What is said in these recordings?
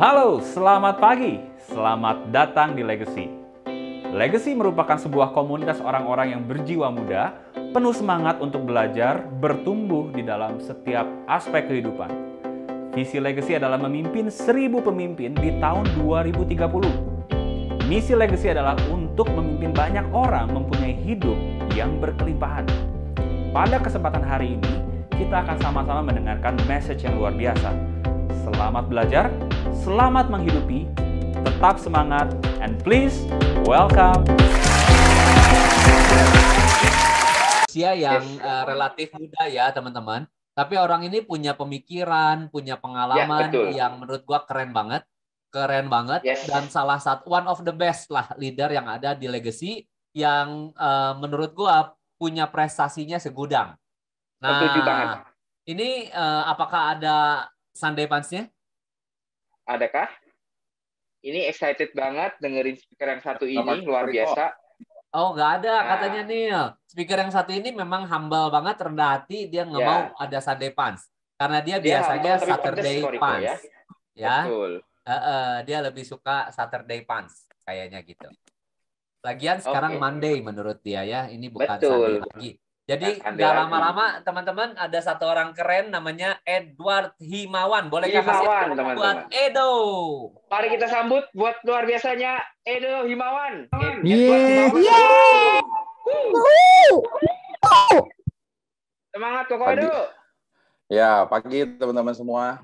Halo, selamat pagi. Selamat datang di Legacy. Legacy merupakan sebuah komunitas orang-orang yang berjiwa muda, penuh semangat untuk belajar, bertumbuh di dalam setiap aspek kehidupan. Visi Legacy adalah memimpin seribu pemimpin di tahun 2030. Misi Legacy adalah untuk memimpin banyak orang mempunyai hidup yang berkelimpahan. Pada kesempatan hari ini, kita akan sama-sama mendengarkan message yang luar biasa. Selamat belajar, Selamat menghidupi, tetap semangat, and please welcome. Usia yang uh, relatif muda ya teman-teman, tapi orang ini punya pemikiran, punya pengalaman ya, yang menurut gua keren banget, keren banget, yes. dan salah satu one of the best lah leader yang ada di Legacy yang uh, menurut gua punya prestasinya segudang. Nah, ini uh, apakah ada Sunday punch nya adakah? Ini excited banget dengerin speaker yang satu ini, luar biasa. Oh nggak ada nah. katanya Neil. Speaker yang satu ini memang humble banget, rendah hati. Dia nggak yeah. mau ada Sunday pants karena dia, dia biasanya humble, Saturday pants. Ya. ya. Betul. Uh, uh, dia lebih suka Saturday pants kayaknya gitu. Lagian sekarang okay. Monday menurut dia ya. Ini bukan Betul. Sunday lagi. Jadi kan nggak lama-lama teman-teman ada satu orang keren namanya Edward Himawan. Boleh kasih teman-teman. Buat Edo. Mari kita sambut buat luar biasanya Edo Himawan. Yeah. Semangat kok Edo. Ya, pagi teman-teman semua.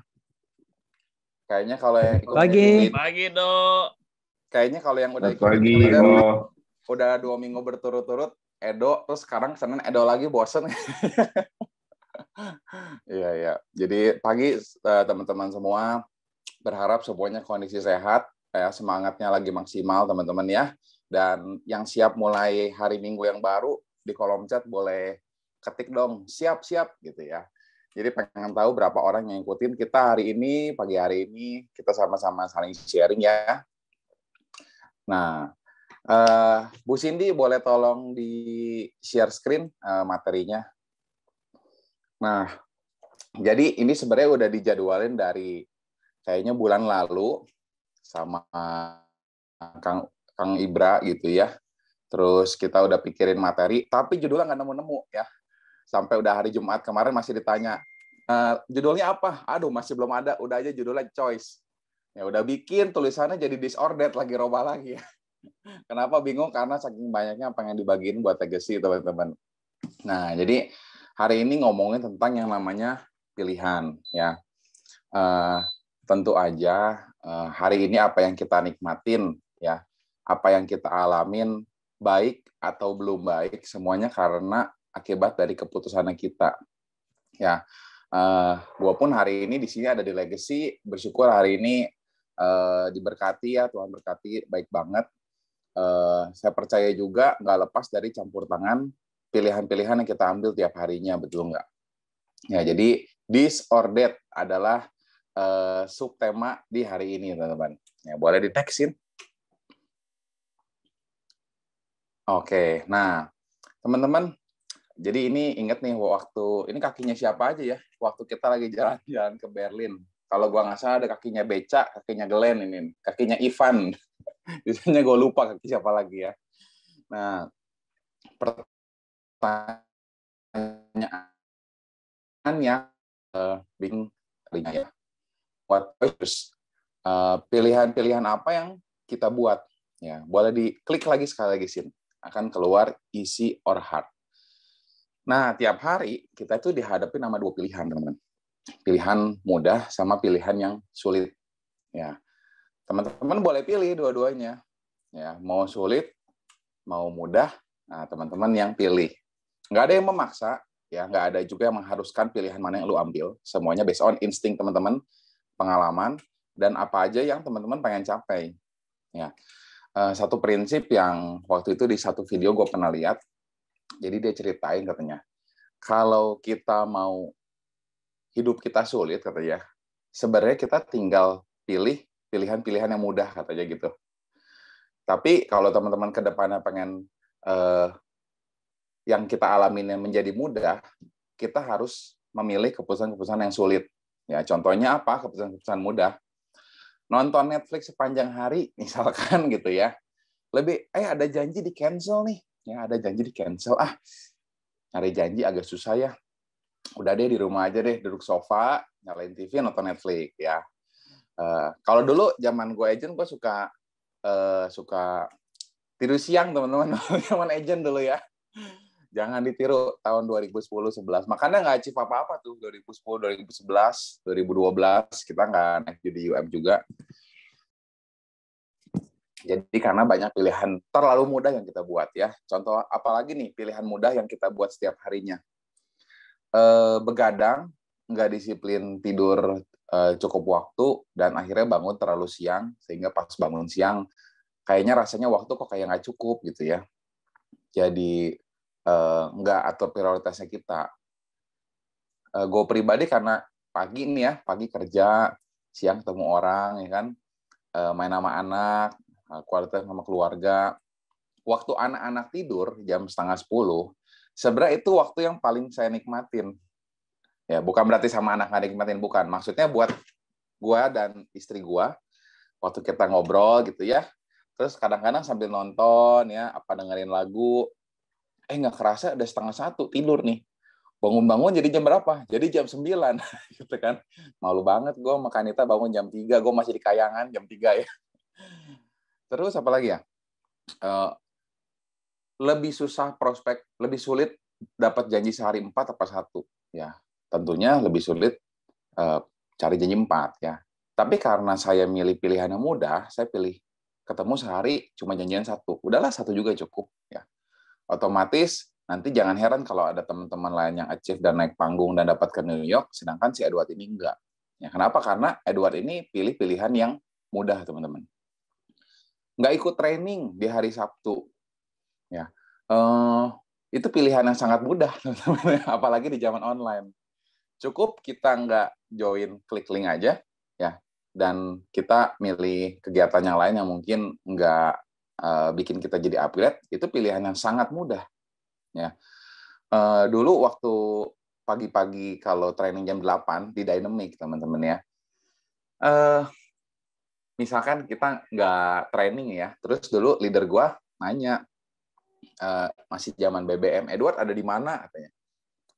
Kayaknya kalau yang ikut pagi. Ikut, pagi, Do. Kayaknya kalau yang udah ikut pagi, udah, udah dua minggu berturut-turut Edo terus sekarang Senin Edo lagi bosen Iya ya. Jadi pagi eh, teman-teman semua berharap semuanya kondisi sehat, ya, semangatnya lagi maksimal teman-teman ya. Dan yang siap mulai hari Minggu yang baru di kolom chat boleh ketik dong siap-siap gitu ya. Jadi pengen tahu berapa orang yang ngikutin kita hari ini, pagi hari ini kita sama-sama saling sharing ya. Nah, Uh, Bu Cindy boleh tolong di share screen uh, materinya. Nah, jadi ini sebenarnya udah dijadwalin dari kayaknya bulan lalu sama Kang Kang Ibra gitu ya. Terus kita udah pikirin materi, tapi judulnya nggak nemu-nemu ya. Sampai udah hari Jumat kemarin masih ditanya uh, judulnya apa? Aduh masih belum ada, udah aja judulnya choice. Ya udah bikin tulisannya jadi disordered lagi roba lagi ya. Kenapa bingung? Karena saking banyaknya pengen dibagiin buat legacy teman-teman. Nah, jadi hari ini ngomongin tentang yang namanya pilihan ya. Uh, tentu aja uh, hari ini apa yang kita nikmatin ya, apa yang kita alamin baik atau belum baik semuanya karena akibat dari keputusan kita. Ya, uh, gua pun hari ini di sini ada di legacy bersyukur hari ini uh, diberkati ya Tuhan berkati baik banget Eh, saya percaya juga nggak lepas dari campur tangan pilihan-pilihan yang kita ambil tiap harinya, betul nggak? Ya, jadi this or that adalah uh, subtema di hari ini, teman-teman. Ya, boleh diteksin. Oke, nah teman-teman, jadi ini inget nih waktu ini kakinya siapa aja ya? Waktu kita lagi jalan-jalan ke Berlin. Kalau gua nggak salah ada kakinya Beca, kakinya Glenn ini, kakinya Ivan. Biasanya gue lupa kaki siapa lagi ya. Nah, pertanyaan yang uh, bikin ya. What choices? Uh, eh, pilihan-pilihan apa yang kita buat? Ya, boleh diklik lagi sekali lagi sih. Akan keluar isi or hard. Nah, tiap hari kita itu dihadapi nama dua pilihan, teman-teman. Pilihan mudah sama pilihan yang sulit. Ya teman-teman boleh pilih dua-duanya ya mau sulit mau mudah nah teman-teman yang pilih nggak ada yang memaksa ya nggak ada juga yang mengharuskan pilihan mana yang lu ambil semuanya based on insting teman-teman pengalaman dan apa aja yang teman-teman pengen capai ya eh, satu prinsip yang waktu itu di satu video gue pernah lihat jadi dia ceritain katanya kalau kita mau hidup kita sulit katanya sebenarnya kita tinggal pilih pilihan-pilihan yang mudah katanya gitu. Tapi kalau teman-teman kedepannya pengen eh, yang kita alamin yang menjadi mudah, kita harus memilih keputusan-keputusan yang sulit. Ya, contohnya apa? Keputusan-keputusan mudah. Nonton Netflix sepanjang hari misalkan gitu ya. Lebih eh ada janji di cancel nih. Ya, ada janji di cancel. Ah, nyari janji agak susah ya. Udah deh di rumah aja deh, duduk sofa, nyalain TV, nonton Netflix ya Eh, kalau dulu zaman gue agent gue suka uh, suka tiru siang teman-teman zaman agent dulu ya. Jangan ditiru tahun 2010 11. Makanya nggak achieve apa-apa tuh 2010, 2011, 2012 kita nggak naik jadi UM juga. Jadi karena banyak pilihan terlalu mudah yang kita buat ya. Contoh apalagi nih pilihan mudah yang kita buat setiap harinya. Eh, begadang, nggak disiplin tidur Eh, cukup waktu dan akhirnya bangun terlalu siang sehingga pas bangun siang kayaknya rasanya waktu kok kayak nggak cukup gitu ya jadi eh, nggak atur prioritasnya kita eh, gue pribadi karena pagi ini ya pagi kerja siang ketemu orang ya kan main sama anak kualitas sama keluarga waktu anak-anak tidur jam setengah sepuluh sebenarnya itu waktu yang paling saya nikmatin Ya, bukan berarti sama anak nggak nikmatin, bukan. Maksudnya buat gua dan istri gua waktu kita ngobrol gitu ya. Terus kadang-kadang sambil nonton ya, apa dengerin lagu, eh nggak kerasa udah setengah satu tidur nih. Bangun-bangun jadi jam berapa? Jadi jam sembilan gitu kan. Malu banget gua sama Kanita bangun jam tiga gua masih di kayangan jam tiga ya. Terus apa lagi ya? Uh, lebih susah prospek, lebih sulit dapat janji sehari empat apa satu ya tentunya lebih sulit eh, cari janji empat ya. Tapi karena saya milih pilihan yang mudah, saya pilih ketemu sehari cuma janjian satu. Udahlah satu juga cukup ya. Otomatis nanti jangan heran kalau ada teman-teman lain yang achieve dan naik panggung dan dapat ke New York, sedangkan si Edward ini enggak. Ya, kenapa? Karena Edward ini pilih pilihan yang mudah, teman-teman. Nggak ikut training di hari Sabtu. Ya, eh, itu pilihan yang sangat mudah, teman-teman. Apalagi di zaman online cukup kita nggak join klik link aja ya dan kita milih kegiatan yang lain yang mungkin nggak uh, bikin kita jadi upgrade itu pilihan yang sangat mudah ya uh, dulu waktu pagi-pagi kalau training jam 8 di dynamic teman-teman ya uh, misalkan kita nggak training ya terus dulu leader gua nanya uh, masih zaman BBM Edward ada di mana katanya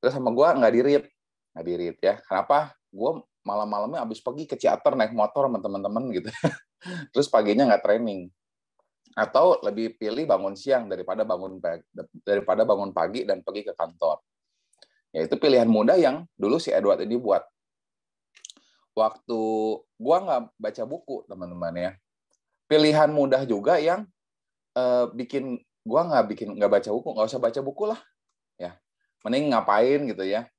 terus sama gua nggak di read Hadirit ya. Kenapa? Gue malam-malamnya abis pergi ke teater naik motor sama teman-teman gitu. Terus paginya nggak training. Atau lebih pilih bangun siang daripada bangun daripada bangun pagi dan pergi ke kantor. Ya itu pilihan mudah yang dulu si Edward ini buat. Waktu gue nggak baca buku teman-teman ya. Pilihan mudah juga yang eh, bikin gue nggak bikin nggak baca buku, nggak usah baca buku lah. Ya, mending ngapain gitu ya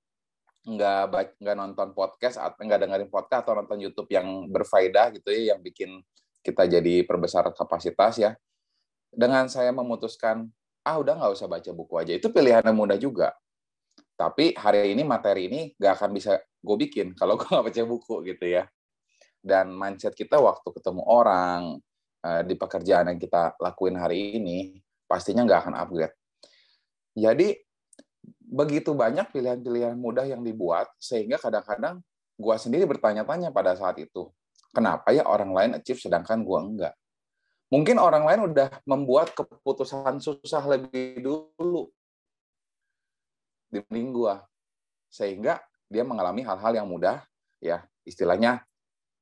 nggak nggak nonton podcast atau nggak dengerin podcast atau nonton YouTube yang berfaedah gitu ya yang bikin kita jadi perbesar kapasitas ya dengan saya memutuskan ah udah nggak usah baca buku aja itu pilihan yang mudah juga tapi hari ini materi ini nggak akan bisa gue bikin kalau gue nggak baca buku gitu ya dan mindset kita waktu ketemu orang eh, di pekerjaan yang kita lakuin hari ini pastinya nggak akan upgrade jadi begitu banyak pilihan-pilihan mudah yang dibuat sehingga kadang-kadang gua sendiri bertanya-tanya pada saat itu kenapa ya orang lain achieve sedangkan gua enggak mungkin orang lain udah membuat keputusan susah lebih dulu dibanding gua sehingga dia mengalami hal-hal yang mudah ya istilahnya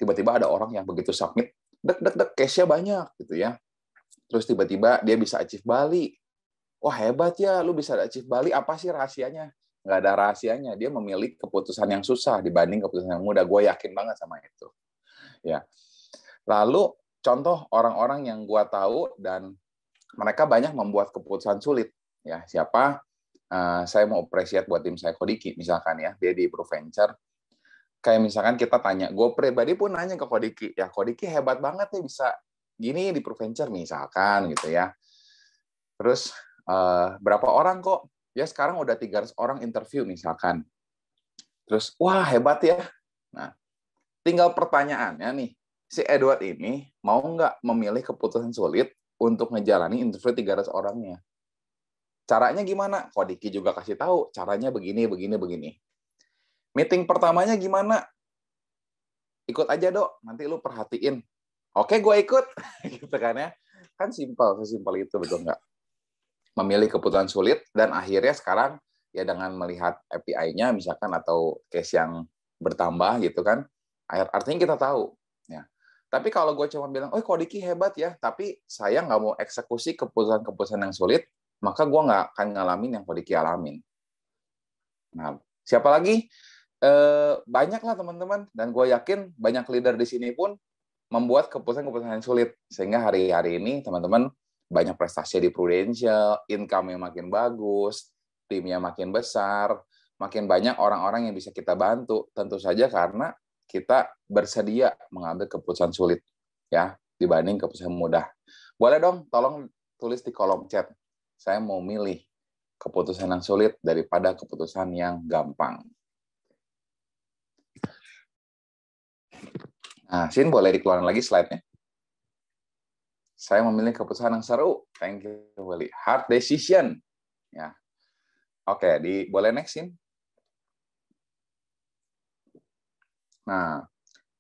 tiba-tiba ada orang yang begitu submit dek dek dek cashnya banyak gitu ya terus tiba-tiba dia bisa achieve Bali wah hebat ya lu bisa achieve Bali apa sih rahasianya nggak ada rahasianya dia memilih keputusan yang susah dibanding keputusan yang mudah gue yakin banget sama itu ya lalu contoh orang-orang yang gue tahu dan mereka banyak membuat keputusan sulit ya siapa uh, saya mau appreciate buat tim saya Kodiki misalkan ya dia di Proventure kayak misalkan kita tanya gue pribadi pun nanya ke Kodiki ya Kodiki hebat banget nih bisa gini di Proventure misalkan gitu ya terus uh, berapa orang kok? Ya sekarang udah 300 orang interview misalkan. Terus, wah hebat ya. Nah, tinggal pertanyaannya nih, si Edward ini mau nggak memilih keputusan sulit untuk ngejalani interview 300 orangnya? Caranya gimana? Kok Diki juga kasih tahu, caranya begini, begini, begini. Meeting pertamanya gimana? Ikut aja, dok. Nanti lu perhatiin. Oke, gue ikut. gitu kan ya. Kan simpel, sesimpel itu, betul nggak? memilih keputusan sulit dan akhirnya sekarang ya dengan melihat API-nya misalkan atau case yang bertambah gitu kan artinya kita tahu ya tapi kalau gue cuma bilang oh Kodiki hebat ya tapi saya nggak mau eksekusi keputusan-keputusan yang sulit maka gue nggak akan ngalamin yang Kodiki alamin nah siapa lagi eh, banyak lah teman-teman dan gue yakin banyak leader di sini pun membuat keputusan-keputusan yang sulit sehingga hari-hari ini teman-teman banyak prestasi di Prudential, income yang makin bagus, timnya makin besar, makin banyak orang-orang yang bisa kita bantu. Tentu saja karena kita bersedia mengambil keputusan sulit ya dibanding keputusan mudah. Boleh dong, tolong tulis di kolom chat. Saya mau milih keputusan yang sulit daripada keputusan yang gampang. Nah, Sin boleh dikeluarkan lagi slide-nya saya memilih keputusan yang seru. Thank you, Willy. Hard decision. Ya. Oke, okay, di boleh next nextin. Nah,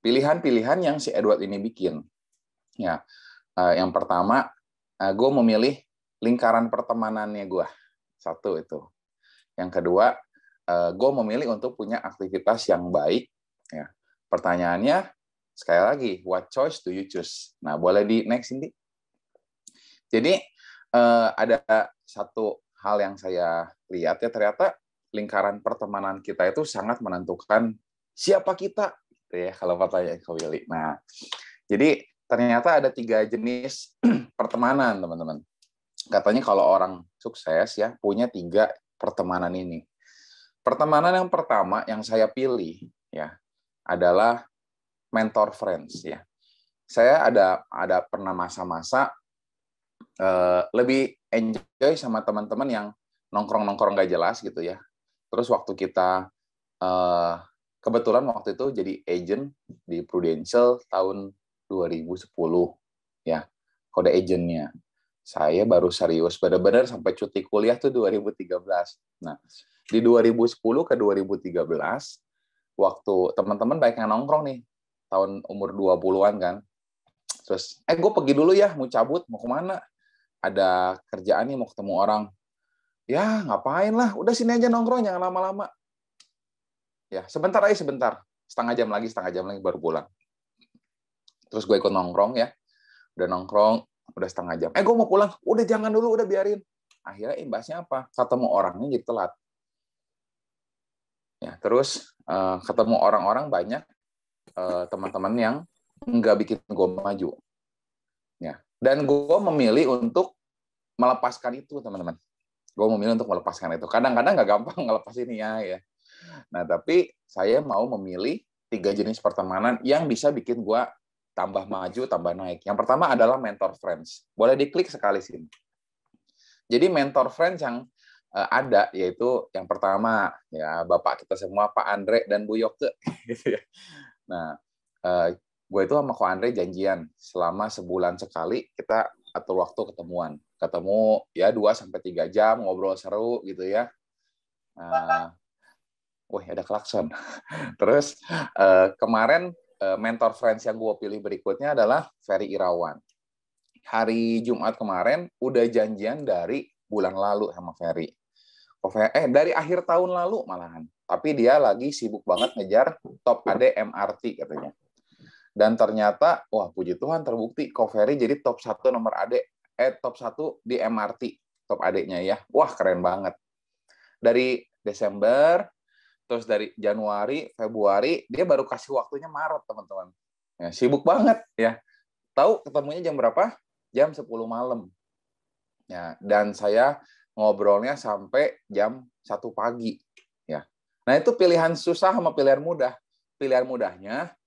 pilihan-pilihan yang si Edward ini bikin. Ya, eh, yang pertama, eh, gue memilih lingkaran pertemanannya gue. Satu itu. Yang kedua, eh, gue memilih untuk punya aktivitas yang baik. Ya. Pertanyaannya, sekali lagi, what choice do you choose? Nah, boleh di next, Indi? Jadi uh, ada satu hal yang saya lihat ya ternyata lingkaran pertemanan kita itu sangat menentukan siapa kita gitu ya kalau pertanyaan ke Willy. Nah, jadi ternyata ada tiga jenis pertemanan teman-teman. Katanya kalau orang sukses ya punya tiga pertemanan ini. Pertemanan yang pertama yang saya pilih ya adalah mentor friends ya. Saya ada ada pernah masa-masa uh, lebih enjoy sama teman-teman yang nongkrong-nongkrong gak jelas gitu ya. Terus waktu kita uh, kebetulan waktu itu jadi agent di Prudential tahun 2010 ya kode agentnya. Saya baru serius benar-benar sampai cuti kuliah tuh 2013. Nah di 2010 ke 2013 waktu teman-teman banyak yang nongkrong nih tahun umur 20-an kan terus eh gue pergi dulu ya mau cabut mau kemana ada kerjaan nih mau ketemu orang ya ngapain lah udah sini aja nongkrong jangan lama-lama ya sebentar aja sebentar setengah jam lagi setengah jam lagi baru pulang terus gue ikut nongkrong ya udah nongkrong udah setengah jam eh gue mau pulang udah jangan dulu udah biarin akhirnya imbasnya apa ketemu orangnya jadi telat ya terus uh, ketemu orang-orang banyak uh, teman-teman yang nggak bikin gue maju. Ya. Dan gue memilih untuk melepaskan itu, teman-teman. Gue memilih untuk melepaskan itu. Kadang-kadang nggak gampang ngelepas ya, ya. Nah, tapi saya mau memilih tiga jenis pertemanan yang bisa bikin gue tambah maju, tambah naik. Yang pertama adalah mentor friends. Boleh diklik sekali sini. Jadi mentor friends yang eh, ada yaitu yang pertama ya bapak kita semua Pak Andre dan Bu Yoke gitu ya. Nah, eh, gue itu sama ko Andre janjian selama sebulan sekali kita atur waktu ketemuan ketemu ya dua sampai tiga jam ngobrol seru gitu ya uh, wah ada klakson terus uh, kemarin uh, mentor friends yang gue pilih berikutnya adalah Ferry Irawan hari Jumat kemarin udah janjian dari bulan lalu sama Ferry eh dari akhir tahun lalu malahan tapi dia lagi sibuk banget ngejar top AD MRT katanya dan ternyata wah puji Tuhan terbukti Koferi jadi top satu nomor adek eh top satu di MRT top adeknya ya wah keren banget dari Desember terus dari Januari Februari dia baru kasih waktunya Maret teman-teman ya, sibuk banget ya tahu ketemunya jam berapa jam 10 malam ya dan saya ngobrolnya sampai jam satu pagi ya nah itu pilihan susah sama pilihan mudah pilihan mudahnya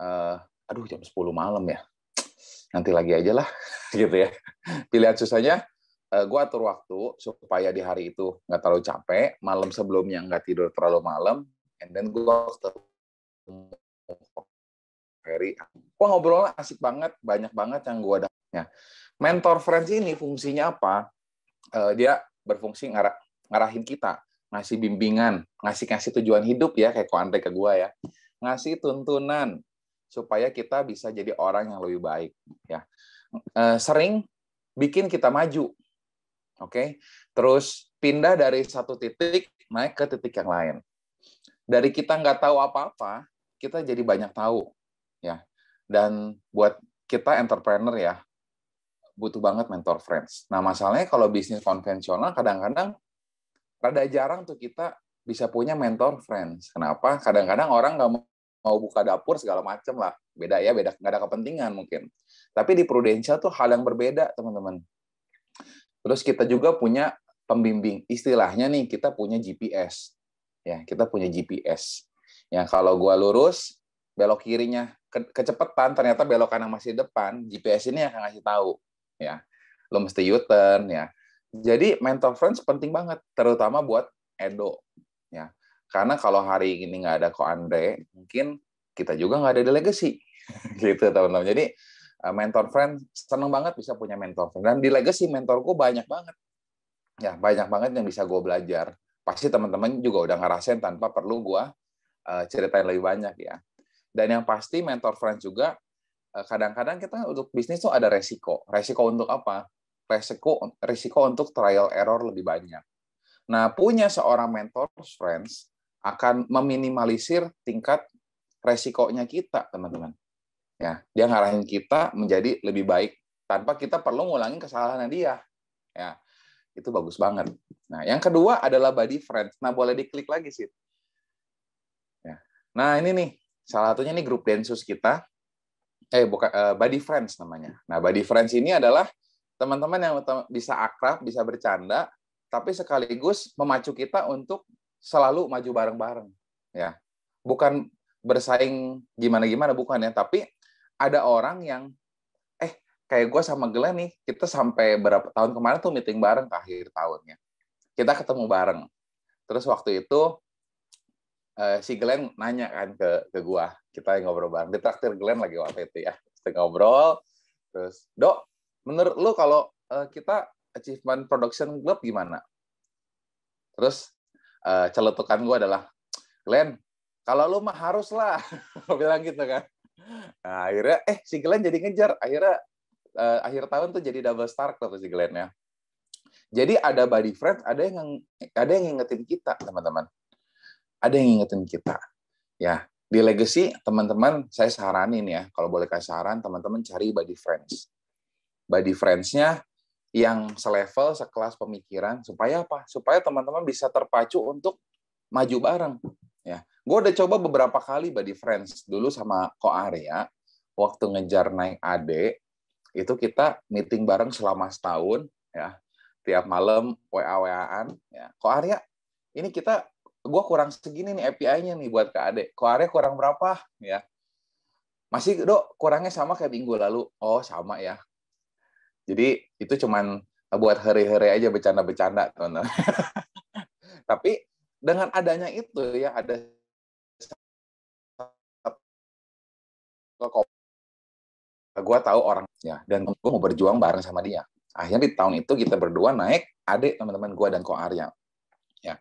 uh, aduh jam 10 malam ya nanti lagi aja lah gitu ya pilihan susahnya uh, eh, gue atur waktu supaya di hari itu nggak terlalu capek malam sebelumnya nggak tidur terlalu malam and then gue Ferry wah ngobrolnya asik banget banyak banget yang gue dapatnya mentor friends ini fungsinya apa uh, dia berfungsi ngarah ngarahin kita ngasih bimbingan ngasih ngasih tujuan hidup ya kayak kau ke gue ya ngasih tuntunan supaya kita bisa jadi orang yang lebih baik ya eh, sering bikin kita maju oke terus pindah dari satu titik naik ke titik yang lain dari kita nggak tahu apa-apa kita jadi banyak tahu ya dan buat kita entrepreneur ya butuh banget mentor friends. Nah masalahnya kalau bisnis konvensional kadang-kadang rada jarang tuh kita bisa punya mentor friends. Kenapa? Kadang-kadang orang nggak mau buka dapur segala macam lah beda ya beda nggak ada kepentingan mungkin tapi di Prudential tuh hal yang berbeda teman-teman terus kita juga punya pembimbing istilahnya nih kita punya GPS ya kita punya GPS ya kalau gua lurus belok kirinya ke kecepatan ternyata belok kanan masih depan GPS ini akan ngasih tahu ya lo mesti U-turn ya jadi mentor friends penting banget terutama buat Edo karena kalau hari ini nggak ada Ko Andre, mungkin kita juga nggak ada di legacy. gitu teman-teman. Jadi eh, mentor friend seneng banget bisa punya mentor friend. Dan di legacy mentorku banyak banget. Ya, banyak banget yang bisa gue belajar. Pasti teman-teman juga udah ngerasain tanpa perlu gue uh, ceritain lebih banyak ya. Dan yang pasti mentor friend juga eh, kadang-kadang kita untuk bisnis tuh ada resiko. Resiko untuk apa? Resiko resiko untuk trial error lebih banyak. Nah, punya seorang mentor friends akan meminimalisir tingkat resikonya kita, teman-teman. Ya, dia ngarahin kita menjadi lebih baik tanpa kita perlu ngulangin kesalahan dia. Ya, itu bagus banget. Nah, yang kedua adalah body friends. Nah, boleh diklik lagi sih. Ya. Nah, ini nih salah satunya nih grup densus kita. Eh, bukan uh, body friends namanya. Nah, body friends ini adalah teman-teman yang bisa akrab, bisa bercanda, tapi sekaligus memacu kita untuk selalu maju bareng-bareng ya bukan bersaing gimana-gimana bukan ya tapi ada orang yang eh kayak gue sama Glenn nih kita sampai berapa tahun kemarin tuh meeting bareng ke akhir tahunnya kita ketemu bareng terus waktu itu eh, si Glenn nanya kan ke ke gue kita yang ngobrol bareng di traktir Glenn lagi waktu itu ya kita ngobrol terus dok menurut lu kalau eh, kita achievement production club gimana terus uh, celetukan gue adalah Glenn kalau lu mah harus lah bilang gitu kan nah, akhirnya eh si Glenn jadi ngejar akhirnya uh, akhir tahun tuh jadi double star tuh si Glenn ya jadi ada body friends ada yang ada yang ngingetin kita teman-teman ada yang ngingetin kita ya di legacy teman-teman saya saranin ya kalau boleh kasih saran teman-teman cari body friends body friends-nya yang selevel, sekelas pemikiran supaya apa? Supaya teman-teman bisa terpacu untuk maju bareng. Ya, gue udah coba beberapa kali body friends dulu sama ko area waktu ngejar naik AD itu kita meeting bareng selama setahun ya tiap malam wa waan ya ko area ini kita gue kurang segini nih API-nya nih buat ke AD ko area kurang berapa ya masih dok kurangnya sama kayak minggu lalu oh sama ya jadi itu cuman buat hari-hari aja bercanda-bercanda, Tapi dengan adanya itu ya ada gue tahu orangnya dan gue mau berjuang bareng sama dia. Akhirnya di tahun itu kita berdua naik adik teman-teman gue dan kok Arya. Ya.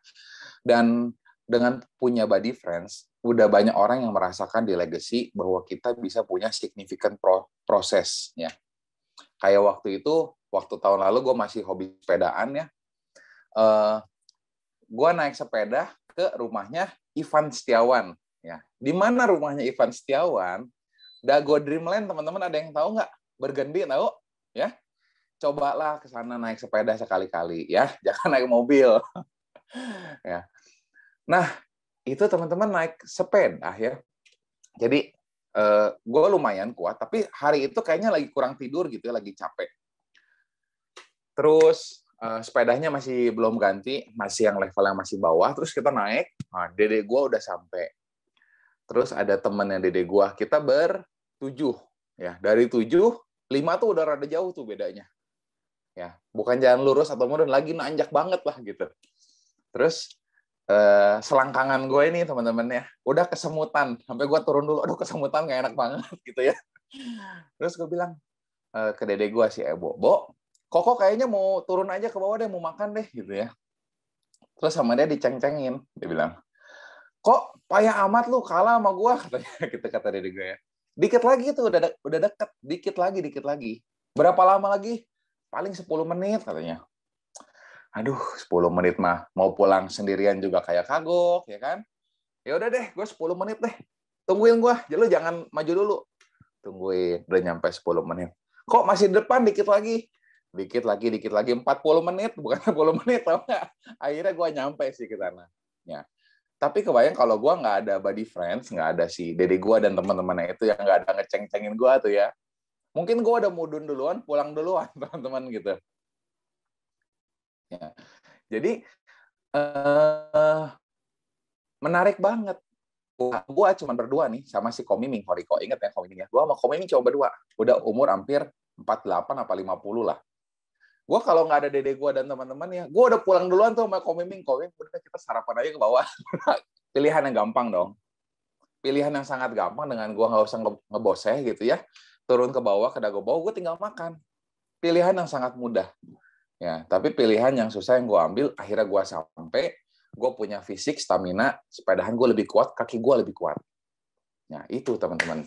Dan dengan punya body friends, udah banyak orang yang merasakan di legacy bahwa kita bisa punya significant pro proses ya Kayak waktu itu, waktu tahun lalu gue masih hobi sepedaan ya. Uh, eh, gue naik sepeda ke rumahnya Ivan Setiawan. Ya, di mana rumahnya Ivan Setiawan? Dago Dreamland, teman-teman ada yang tahu nggak? Bergendi tahu? Ya, cobalah ke sana naik sepeda sekali-kali ya, jangan naik mobil. ya. Nah, itu teman-teman naik sepeda ya. Jadi uh, eh, gue lumayan kuat tapi hari itu kayaknya lagi kurang tidur gitu ya, lagi capek terus uh, sepedanya masih belum ganti masih yang level yang masih bawah terus kita naik nah, dede gue udah sampai terus ada yang dede gue kita bertujuh ya dari tujuh lima tuh udah rada jauh tuh bedanya ya bukan jalan lurus atau mundur, lagi nanjak banget lah gitu terus uh, selangkangan gue ini teman-teman ya udah kesemutan sampai gue turun dulu aduh kesemutan gak enak banget gitu ya terus gue bilang uh, ke dede gue si Ebo eh, Bo Koko kayaknya mau turun aja ke bawah deh mau makan deh gitu ya terus sama dia diceng-cengin dia bilang kok payah amat lu kalah sama gue katanya gitu kata dede gue ya dikit lagi tuh udah de udah deket dikit lagi dikit lagi berapa lama lagi paling 10 menit katanya aduh 10 menit mah mau pulang sendirian juga kayak kagok ya kan ya udah deh gue 10 menit deh tungguin gue jadi ya jangan maju dulu tungguin udah nyampe 10 menit kok masih depan dikit lagi dikit lagi dikit lagi 40 menit bukan 10 menit tau gak? akhirnya gue nyampe sih ke sana ya tapi kebayang kalau gue nggak ada body friends nggak ada si dede gue dan teman-temannya itu yang nggak ada ngeceng-cengin gue tuh ya mungkin gue udah mudun duluan pulang duluan teman-teman gitu Ya. Jadi uh, menarik banget. Gua cuma berdua nih sama si Komiming Horiko. Ingat ya Komiming ya. Gua sama Komiming coba berdua. Udah umur hampir 48 apa 50 lah. gua kalau nggak ada dede gua dan teman-teman ya, gue udah pulang duluan tuh sama Komiming. Komiming udah kita sarapan aja ke bawah. Pilihan yang gampang dong. Pilihan yang sangat gampang dengan gue nggak usah ngeboseh gitu ya. Turun ke bawah ke Dago bawah, gue tinggal makan. Pilihan yang sangat mudah ya tapi pilihan yang susah yang gue ambil akhirnya gue sampai gue punya fisik stamina sepedahan gue lebih kuat kaki gue lebih kuat Ya, itu teman-teman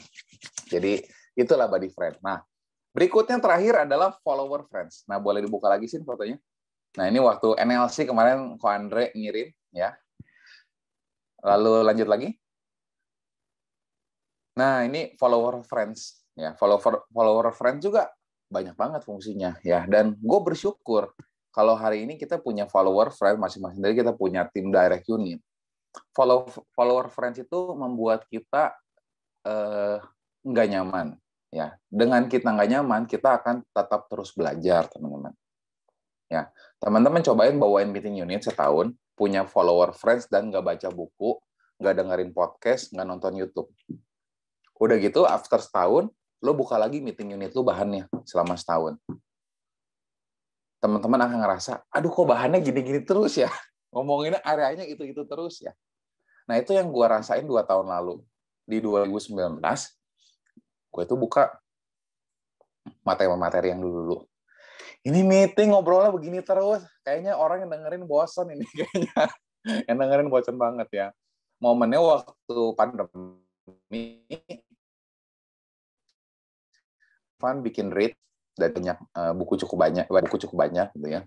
jadi itulah body friend nah berikutnya yang terakhir adalah follower friends nah boleh dibuka lagi sih fotonya nah ini waktu NLC kemarin ko Andre ngirim ya lalu lanjut lagi nah ini follower friends ya follower follower friends juga banyak banget fungsinya ya dan gue bersyukur kalau hari ini kita punya follower friends masing-masing dari kita punya tim direct unit follow follower friends itu membuat kita nggak eh, nggak nyaman ya dengan kita nggak nyaman kita akan tetap terus belajar teman-teman ya teman-teman cobain bawain meeting unit setahun punya follower friends dan nggak baca buku nggak dengerin podcast nggak nonton YouTube udah gitu after setahun lo buka lagi meeting unit lo bahannya selama setahun. Teman-teman akan ngerasa, aduh kok bahannya gini-gini terus ya. Ngomonginnya areanya itu-itu terus ya. Nah itu yang gue rasain dua tahun lalu. Di 2019, gue itu buka materi-materi yang dulu-dulu. Ini meeting ngobrolnya begini terus. Kayaknya orang yang dengerin bosan ini kayaknya. yang dengerin bosan banget ya. Momennya waktu pandemi fun, bikin read dan banyak eh, buku cukup banyak, buku cukup banyak gitu ya.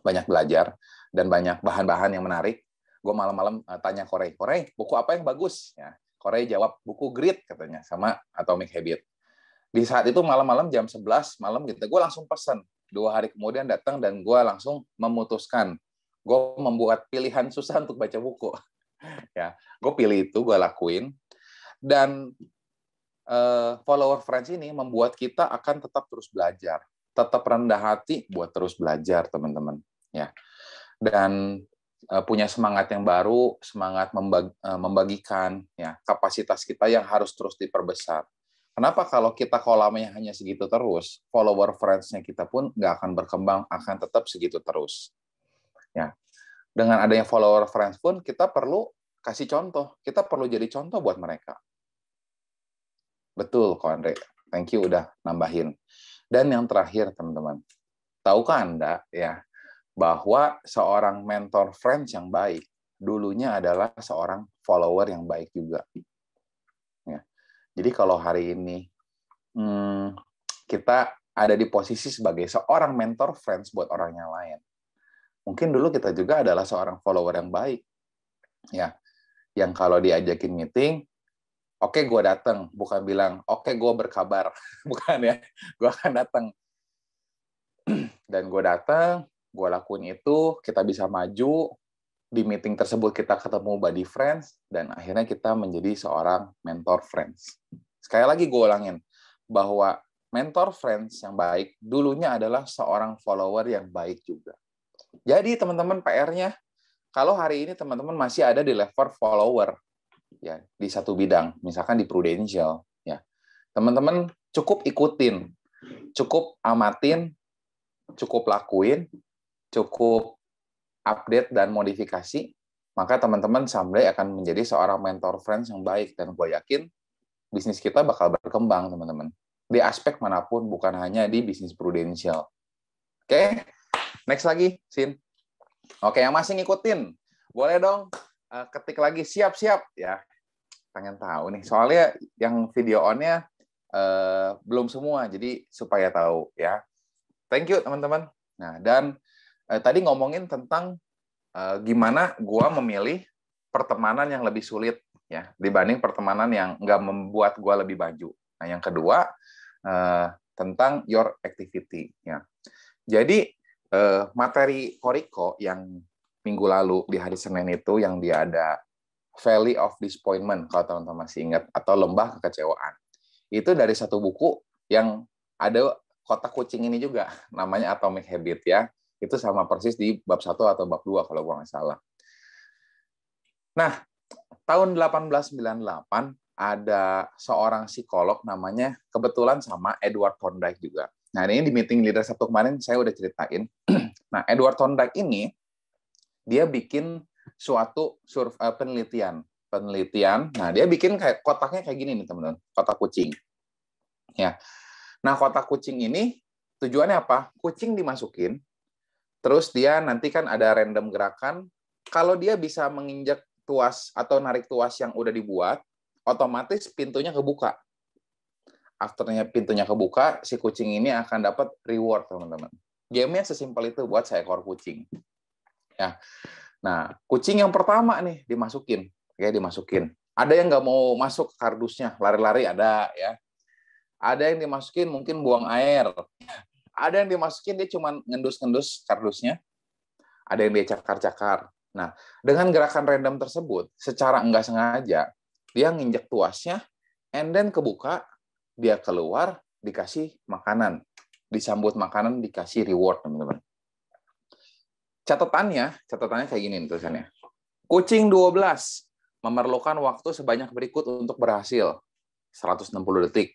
Banyak belajar dan banyak bahan-bahan yang menarik. Gue malam-malam eh, tanya Korei, Korei, buku apa yang bagus? Ya, Korei jawab buku Grit katanya sama Atomic Habit. Di saat itu malam-malam jam 11 malam gitu, gue langsung pesen. Dua hari kemudian datang dan gue langsung memutuskan gue membuat pilihan susah untuk baca buku. ya, gue pilih itu, gue lakuin. Dan Eh, follower friends ini membuat kita akan tetap terus belajar, tetap rendah hati buat terus belajar, teman-teman. Ya, dan eh, punya semangat yang baru, semangat eh, membagikan, ya kapasitas kita yang harus terus diperbesar. Kenapa kalau kita kolamnya hanya segitu terus, follower friends-nya kita pun nggak akan berkembang, akan tetap segitu terus. Ya, dengan adanya follower friends pun kita perlu kasih contoh, kita perlu jadi contoh buat mereka. Betul, Ko Andre. Thank you udah nambahin. Dan yang terakhir, teman-teman. Tahukah Anda ya bahwa seorang mentor friends yang baik dulunya adalah seorang follower yang baik juga. Ya. Jadi kalau hari ini hmm, kita ada di posisi sebagai seorang mentor friends buat orang yang lain. Mungkin dulu kita juga adalah seorang follower yang baik. Ya. Yang kalau diajakin meeting, oke okay, gue datang bukan bilang oke okay, gue berkabar bukan ya gue akan datang dan gue datang gue lakuin itu kita bisa maju di meeting tersebut kita ketemu body friends dan akhirnya kita menjadi seorang mentor friends sekali lagi gue ulangin bahwa mentor friends yang baik dulunya adalah seorang follower yang baik juga jadi teman-teman PR-nya kalau hari ini teman-teman masih ada di level follower ya di satu bidang, misalkan di prudential ya. Teman-teman cukup ikutin, cukup amatin, cukup lakuin, cukup update dan modifikasi, maka teman-teman someday akan menjadi seorang mentor friends yang baik dan gue yakin bisnis kita bakal berkembang teman-teman di aspek manapun bukan hanya di bisnis prudential. Oke, okay? next lagi Sin. Oke, okay, yang masih ngikutin boleh dong eh, ketik lagi siap-siap ya pengen tahu nih. Soalnya yang video onnya uh, belum semua, jadi supaya tahu ya. Thank you teman-teman. Nah dan uh, tadi ngomongin tentang uh, gimana gua memilih pertemanan yang lebih sulit ya dibanding pertemanan yang nggak membuat gua lebih baju Nah yang kedua uh, tentang your activity ya. Jadi uh, materi koriko yang minggu lalu di hari Senin itu yang dia ada Valley of Disappointment kalau teman-teman masih ingat atau Lembah Kekecewaan. Itu dari satu buku yang ada kotak kucing ini juga namanya Atomic Habit ya. Itu sama persis di bab 1 atau bab 2 kalau gua nggak salah. Nah, tahun 1898 ada seorang psikolog namanya kebetulan sama Edward Thorndike juga. Nah, ini di meeting leader Sabtu kemarin saya udah ceritain. nah, Edward Thorndike ini dia bikin suatu survei uh, penelitian. Penelitian. Nah, dia bikin kayak kotaknya kayak gini nih, teman-teman. Kotak kucing. Ya. Nah, kotak kucing ini tujuannya apa? Kucing dimasukin, terus dia nanti kan ada random gerakan. Kalau dia bisa menginjak tuas atau narik tuas yang udah dibuat, otomatis pintunya kebuka. Afternya pintunya kebuka, si kucing ini akan dapat reward, teman-teman. Game-nya sesimpel itu buat seekor kucing. Ya. Nah, kucing yang pertama nih dimasukin, kayak dimasukin. Ada yang nggak mau masuk kardusnya, lari-lari ada ya. Ada yang dimasukin mungkin buang air. Ada yang dimasukin dia cuma ngendus-ngendus kardusnya. Ada yang dia cakar-cakar. Nah, dengan gerakan random tersebut, secara nggak sengaja, dia nginjek tuasnya, and then kebuka, dia keluar, dikasih makanan. Disambut makanan, dikasih reward, teman-teman. Catatannya, catatannya kayak gini tulisannya. Kucing 12 memerlukan waktu sebanyak berikut untuk berhasil. 160 detik,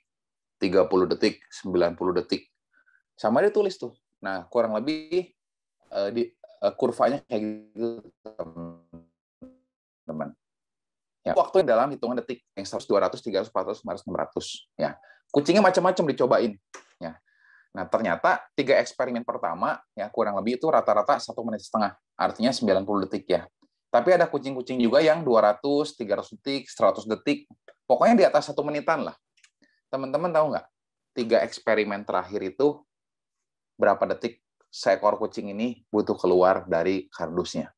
30 detik, 90 detik. Sama dia tulis tuh. Nah, kurang lebih uh, di uh, kurvanya kayak gitu, teman-teman. Ya, waktu yang dalam hitungan detik, yang 100, 200, 300, 400, 500, 600. Ya. Kucingnya macam-macam dicobain. Ya. Nah, ternyata tiga eksperimen pertama ya kurang lebih itu rata-rata satu menit setengah, artinya 90 detik ya. Tapi ada kucing-kucing juga yang 200, 300 detik, 100 detik, pokoknya di atas satu menitan lah. Teman-teman tahu nggak? Tiga eksperimen terakhir itu berapa detik seekor kucing ini butuh keluar dari kardusnya?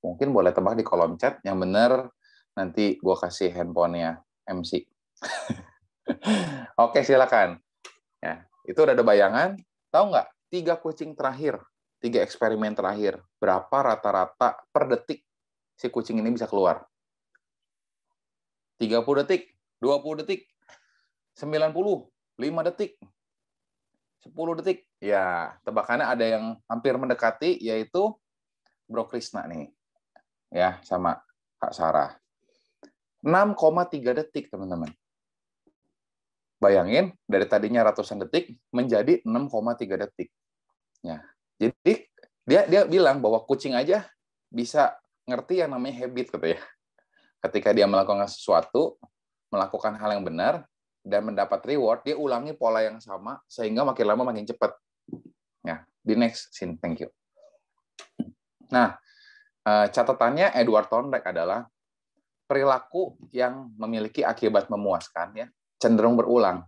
Mungkin boleh tebak di kolom chat, yang benar nanti gue kasih handphonenya MC. Oke, silakan. Ya, itu udah ada bayangan. Tahu nggak? Tiga kucing terakhir, tiga eksperimen terakhir, berapa rata-rata per detik si kucing ini bisa keluar? 30 detik, 20 detik, 90, 5 detik, 10 detik. Ya, tebakannya ada yang hampir mendekati, yaitu Bro Krisna nih. Ya, sama Kak Sarah. 6,3 detik, teman-teman. Bayangin dari tadinya ratusan detik menjadi 6,3 detik. Ya. Jadi dia dia bilang bahwa kucing aja bisa ngerti yang namanya habit gitu ya. Ketika dia melakukan sesuatu, melakukan hal yang benar dan mendapat reward, dia ulangi pola yang sama sehingga makin lama makin cepat. Ya, di next scene. Thank you. Nah, eh, catatannya Edward Thorndike adalah perilaku yang memiliki akibat memuaskan ya cenderung berulang.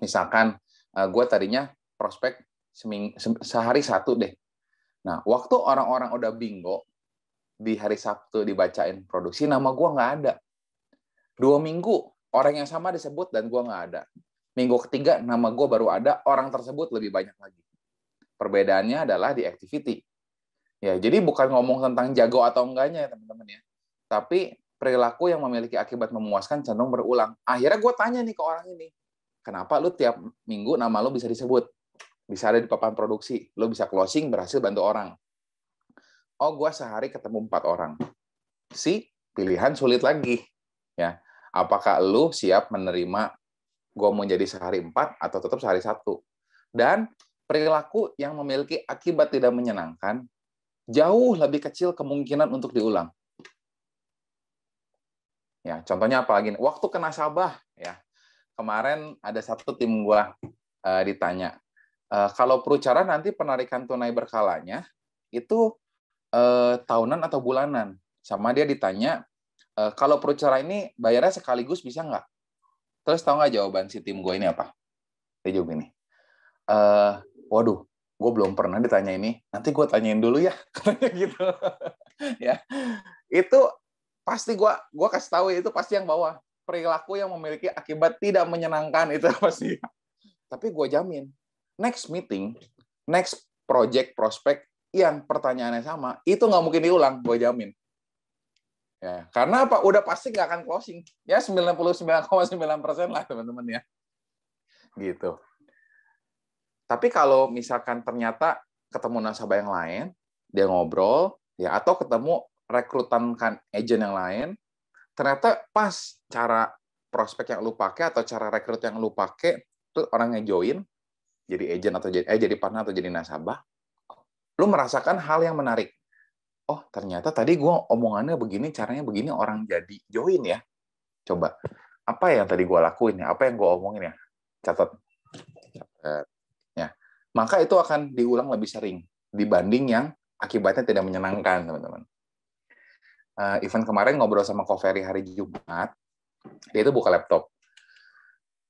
Misalkan eh, gue tadinya prospek seming, sehari satu deh. Nah, waktu orang-orang udah bingo, di hari Sabtu dibacain produksi, nama gue nggak ada. Dua minggu, orang yang sama disebut dan gue nggak ada. Minggu ketiga, nama gue baru ada, orang tersebut lebih banyak lagi. Perbedaannya adalah di activity. Ya, jadi bukan ngomong tentang jago atau enggaknya ya, teman-teman ya. Tapi perilaku yang memiliki akibat memuaskan cenderung berulang. Akhirnya gue tanya nih ke orang ini, kenapa lu tiap minggu nama lu bisa disebut? Bisa ada di papan produksi, lu bisa closing, berhasil bantu orang. Oh, gue sehari ketemu empat orang. Si pilihan sulit lagi. ya Apakah lu siap menerima gue menjadi sehari empat atau tetap sehari satu? Dan perilaku yang memiliki akibat tidak menyenangkan jauh lebih kecil kemungkinan untuk diulang Ya, contohnya apa apalagi waktu kena sabah ya. Kemarin ada satu tim gua uh, ditanya, e, kalau perucara nanti penarikan tunai berkalanya itu uh, tahunan atau bulanan? Sama dia ditanya, e, kalau perucara ini bayarnya sekaligus bisa nggak? Terus tau nggak jawaban si tim gue ini apa? Dia jawab ini. E, waduh, gue belum pernah ditanya ini. Nanti gue tanyain dulu ya, katanya gitu. ya, itu pasti gue gua kasih tahu itu pasti yang bawah perilaku yang memiliki akibat tidak menyenangkan itu pasti tapi gue jamin next meeting next project prospek yang pertanyaannya sama itu nggak mungkin diulang gue jamin ya karena apa udah pasti nggak akan closing ya 99,9 lah teman-teman ya gitu tapi kalau misalkan ternyata ketemu nasabah yang lain dia ngobrol ya atau ketemu rekrutan kan agent yang lain, ternyata pas cara prospek yang lu pakai atau cara rekrut yang lu pakai, tuh orangnya join, jadi agent atau jadi, eh, jadi partner atau jadi nasabah, lu merasakan hal yang menarik. Oh, ternyata tadi gue omongannya begini, caranya begini, orang jadi join ya. Coba, apa yang tadi gue lakuin ya? Apa yang gue omongin ya? Catat. Eh, ya. Maka itu akan diulang lebih sering dibanding yang akibatnya tidak menyenangkan, teman-teman uh, event kemarin ngobrol sama Koferi hari Jumat, dia itu buka laptop.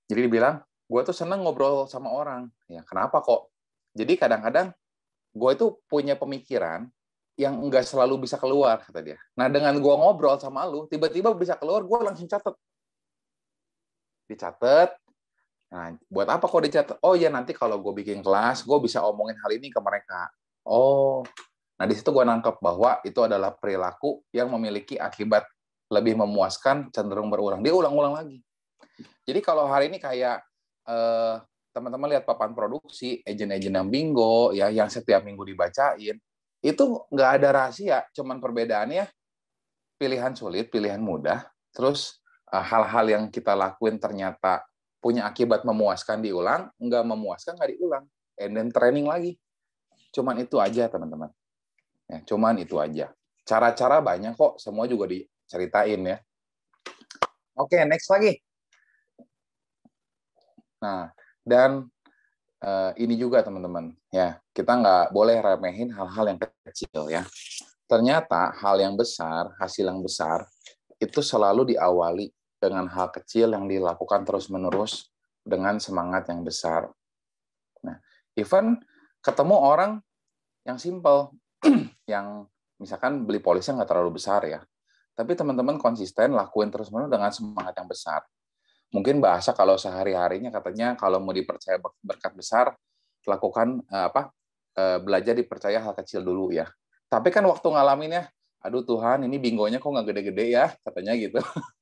Jadi dibilang, gue tuh seneng ngobrol sama orang. Ya kenapa kok? Jadi kadang-kadang gue itu punya pemikiran yang nggak selalu bisa keluar kata dia. Nah dengan gue ngobrol sama lu, tiba-tiba bisa keluar, gue langsung catet, Dicatat. Nah, buat apa kok dicatat? Oh ya nanti kalau gue bikin kelas, gue bisa omongin hal ini ke mereka. Oh, Nah, di situ gue nangkep bahwa itu adalah perilaku yang memiliki akibat lebih memuaskan, cenderung berulang. Dia ulang-ulang lagi. Jadi kalau hari ini kayak eh, teman-teman lihat papan produksi, agent-agent yang bingo, ya yang setiap minggu dibacain, itu nggak ada rahasia, cuman perbedaannya pilihan sulit, pilihan mudah, terus eh, hal-hal yang kita lakuin ternyata punya akibat memuaskan diulang, nggak memuaskan nggak diulang, and then training lagi. Cuman itu aja teman-teman Ya, cuman itu aja. Cara-cara banyak kok, semua juga diceritain ya. Oke, okay, next lagi. Nah, dan uh, ini juga teman-teman, ya kita nggak boleh remehin hal-hal yang kecil ya. Ternyata hal yang besar, hasil yang besar itu selalu diawali dengan hal kecil yang dilakukan terus-menerus dengan semangat yang besar. Nah, even ketemu orang yang simple yang misalkan beli polisnya nggak terlalu besar ya. Tapi teman-teman konsisten lakuin terus-menerus dengan semangat yang besar. Mungkin bahasa kalau sehari-harinya katanya kalau mau dipercaya berkat besar, lakukan eh, apa eh, belajar dipercaya hal kecil dulu ya. Tapi kan waktu ngalaminnya, aduh Tuhan ini bingonya kok nggak gede-gede ya katanya gitu.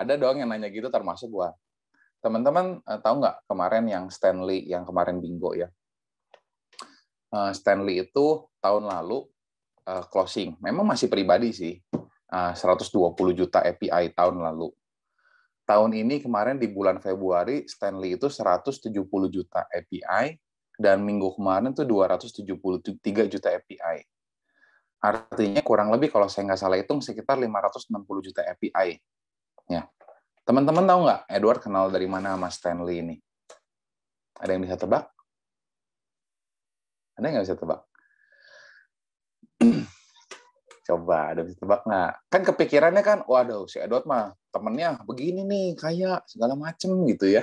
Ada doang yang nanya gitu termasuk gua. Teman-teman eh, tahu nggak kemarin yang Stanley yang kemarin bingo ya? Stanley itu tahun lalu uh, closing. Memang masih pribadi sih, eh, uh, 120 juta API tahun lalu. Tahun ini kemarin di bulan Februari Stanley itu 170 juta API dan minggu kemarin tuh 273 juta API. Artinya kurang lebih kalau saya nggak salah hitung sekitar 560 juta API. Ya. Teman-teman tahu nggak Edward kenal dari mana sama Stanley ini? Ada yang bisa tebak? Ada yang nggak bisa tebak? Coba ada bisa tebak nggak? Kan kepikirannya kan, waduh si Edward mah temennya begini nih, kayak segala macem gitu ya.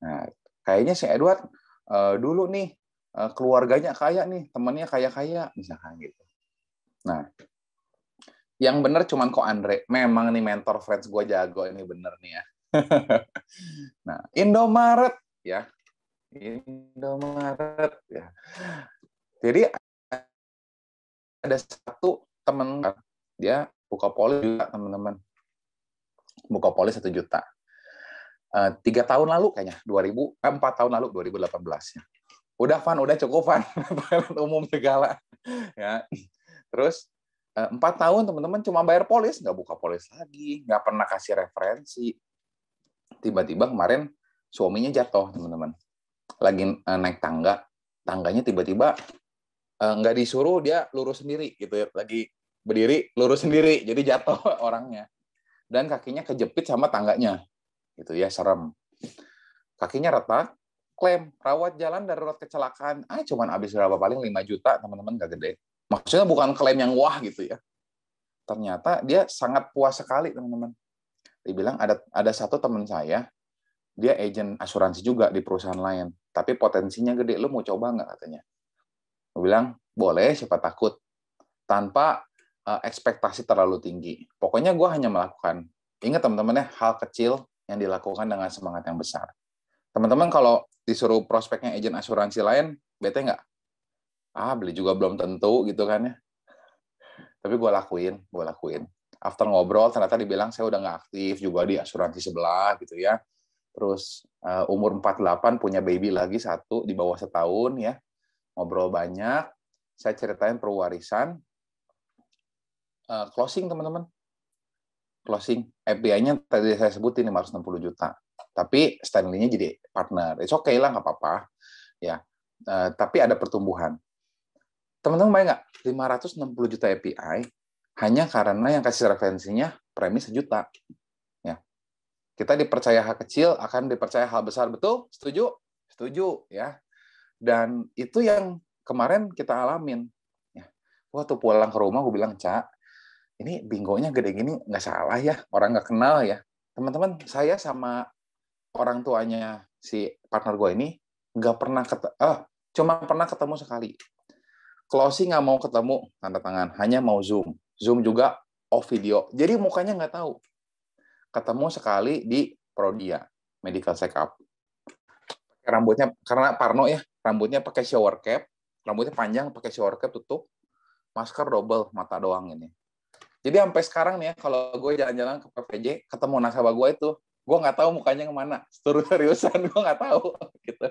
Nah, kayaknya si Edward uh, dulu nih uh, keluarganya kayak nih, temennya kayak kaya misalkan gitu. Nah, yang bener cuman kok Andre. Memang nih mentor friends gue jago ini bener nih ya. nah, Indomaret ya. Indomaret ya. Jadi ada satu teman dia buka poli juga teman-teman buka poli satu juta eh, tiga tahun lalu kayaknya dua ribu eh, empat tahun lalu dua ribu 2018 ya udah fan udah cukup fan umum segala ya terus eh, empat tahun teman-teman cuma bayar polis nggak buka polis lagi nggak pernah kasih referensi tiba-tiba kemarin suaminya jatuh teman-teman lagi naik tangga tangganya tiba-tiba Eh, nggak disuruh dia lurus sendiri gitu ya lagi berdiri lurus sendiri jadi jatuh orangnya dan kakinya kejepit sama tangganya gitu ya serem kakinya retak klaim rawat jalan darurat kecelakaan ah cuman habis berapa paling 5 juta teman-teman gak gede maksudnya bukan klaim yang wah gitu ya ternyata dia sangat puas sekali teman-teman dibilang ada ada satu teman saya dia agent asuransi juga di perusahaan lain tapi potensinya gede lu mau coba nggak katanya Gue bilang, boleh, siapa takut. Tanpa uh, ekspektasi terlalu tinggi. Pokoknya gue hanya melakukan. Ingat teman-teman ya, hal kecil yang dilakukan dengan semangat yang besar. Teman-teman kalau disuruh prospeknya agen asuransi lain, bete nggak? Ah, beli juga belum tentu gitu kan ya. Tapi gue lakuin, gue lakuin. After ngobrol, ternyata dibilang saya udah nggak aktif juga di asuransi sebelah gitu ya terus uh, umur 48 punya baby lagi satu di bawah setahun ya ngobrol banyak, saya ceritain perwarisan. Uh, closing teman-teman, closing fbi nya tadi saya sebutin 560 juta, tapi Stanley-nya jadi partner. It's okay lah, nggak apa-apa, ya. Uh, tapi ada pertumbuhan. Teman-teman bayang nggak? 560 juta API hanya karena yang kasih referensinya premis sejuta. Ya. Kita dipercaya hal kecil akan dipercaya hal besar, betul? Setuju? Setuju, ya. Dan itu yang kemarin kita alamin. Ya. Waktu pulang ke rumah gue bilang, Cak, ini bingonya gede gini, nggak salah ya, orang nggak kenal ya. Teman-teman, saya sama orang tuanya si partner gue ini nggak pernah ketemu, ah, eh, cuma pernah ketemu sekali. Closing nggak mau ketemu, tanda tangan, hanya mau Zoom. Zoom juga off video. Jadi mukanya nggak tahu. Ketemu sekali di Prodia, medical check up rambutnya karena Parno ya rambutnya pakai shower cap rambutnya panjang pakai shower cap tutup masker double mata doang ini jadi sampai sekarang nih ya kalau gue jalan-jalan ke PPJ ketemu nasabah gue itu gue nggak tahu mukanya kemana seturut seriusan gue nggak tahu gitu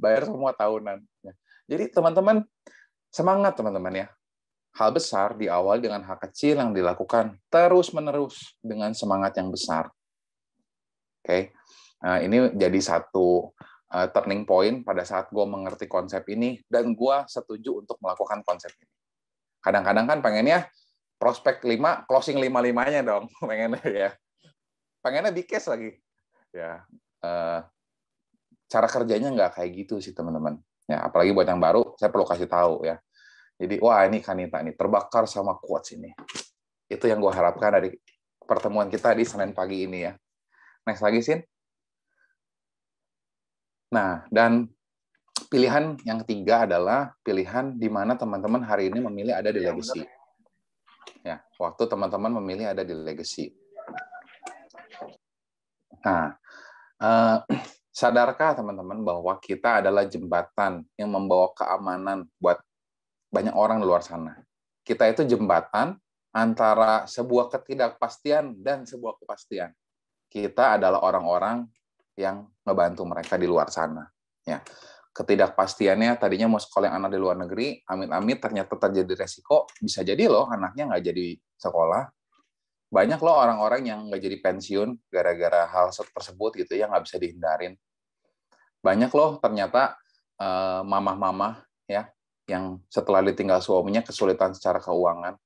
bayar semua tahunan jadi teman-teman semangat teman-teman ya hal besar di awal dengan hal kecil yang dilakukan terus menerus dengan semangat yang besar oke okay? Nah, ini jadi satu uh, turning point pada saat gue mengerti konsep ini dan gue setuju untuk melakukan konsep ini. Kadang-kadang kan pengennya prospek 5, closing lima limanya dong, pengennya ya. Pengennya di case lagi. Ya, uh, cara kerjanya nggak kayak gitu sih teman-teman. Ya, apalagi buat yang baru, saya perlu kasih tahu ya. Jadi, wah ini Kanita ini terbakar sama quotes ini. Itu yang gue harapkan dari pertemuan kita di Senin pagi ini ya. Next lagi, Sin. Nah, dan pilihan yang ketiga adalah pilihan di mana teman-teman hari ini memilih ada di iya, legacy. Ya, waktu teman-teman memilih ada di legacy. Nah, eh, sadarkah teman-teman bahwa kita adalah jembatan yang membawa keamanan buat banyak orang di luar sana? Kita itu jembatan antara sebuah ketidakpastian dan sebuah kepastian. Kita adalah orang-orang yang ngebantu mereka di luar sana. Ya. Ketidakpastiannya tadinya mau sekolah yang anak di luar negeri, amit-amit ternyata terjadi resiko, bisa jadi loh anaknya nggak jadi sekolah. Banyak loh orang-orang yang nggak jadi pensiun gara-gara hal tersebut gitu ya nggak bisa dihindarin. Banyak loh ternyata mama eh, mamah-mamah ya yang setelah ditinggal suaminya kesulitan secara keuangan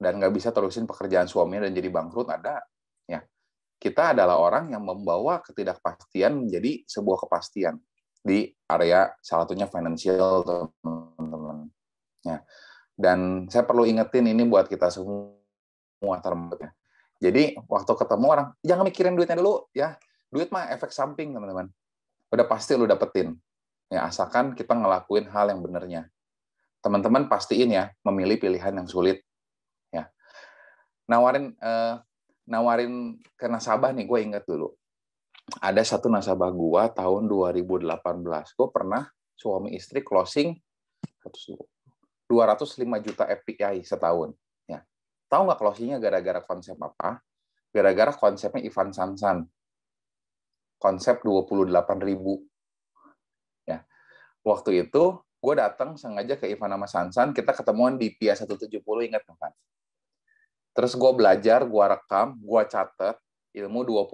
dan nggak bisa terusin pekerjaan suaminya dan jadi bangkrut ada kita adalah orang yang membawa ketidakpastian menjadi sebuah kepastian di area salah satunya financial teman-teman. Ya. Dan saya perlu ingetin ini buat kita semua termasuknya. Jadi waktu ketemu orang, jangan mikirin duitnya dulu ya. Duit mah efek samping teman-teman. Udah pasti lu dapetin. Ya asalkan kita ngelakuin hal yang benernya. Teman-teman pastiin ya memilih pilihan yang sulit. Ya. Nawarin eh, nawarin ke nasabah nih, gue inget dulu. Ada satu nasabah gue tahun 2018, gue pernah suami istri closing 205 juta FPI setahun. Ya. Tahu nggak closingnya gara-gara konsep apa? Gara-gara konsepnya Ivan Sansan. Konsep 28 ribu. Ya. Waktu itu gue datang sengaja ke Ivan sama Sansan, kita ketemuan di Pia 170, ingat kan? Terus gue belajar, gue rekam, gue catat ilmu 28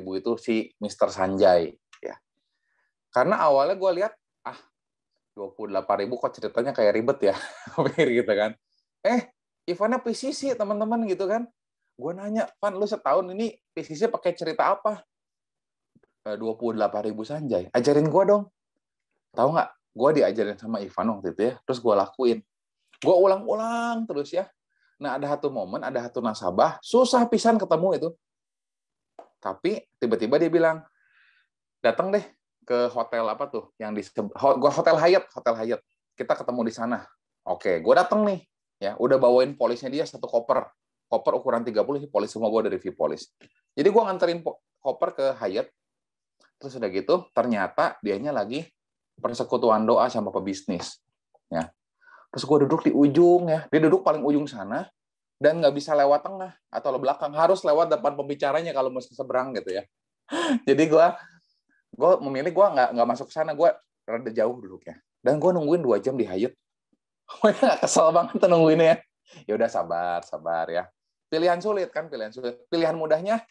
ribu itu si Mr. Sanjay. Ya. Karena awalnya gue lihat, ah 28 ribu kok ceritanya kayak ribet ya. gitu kan. Eh, Ivana PCC teman-teman gitu kan. Gue nanya, Van lu setahun ini PCC pakai cerita apa? 28 eh, ribu Sanjay. Ajarin gue dong. Tahu nggak? Gue diajarin sama Ivan waktu itu ya. Terus gue lakuin. Gue ulang-ulang terus ya Nah, ada satu momen, ada satu nasabah, susah pisan ketemu itu. Tapi tiba-tiba dia bilang, datang deh ke hotel apa tuh yang di hotel Hayat, hotel Hayat Kita ketemu di sana. Oke, gua datang nih. Ya, udah bawain polisnya dia satu koper. Koper ukuran 30 polis semua gua dari Vipolis. Jadi gua nganterin koper ke Hayat, Terus udah gitu, ternyata dianya lagi persekutuan doa sama pebisnis. Ya terus gue duduk di ujung ya dia duduk paling ujung sana dan nggak bisa lewat tengah atau belakang harus lewat depan pembicaranya kalau mau seberang gitu ya jadi gue gua memilih gue nggak nggak masuk sana gue rada jauh duduknya dan gue nungguin dua jam di Hayut. gue kesel banget tuh nungguinnya ya udah sabar sabar ya pilihan sulit kan pilihan sulit pilihan mudahnya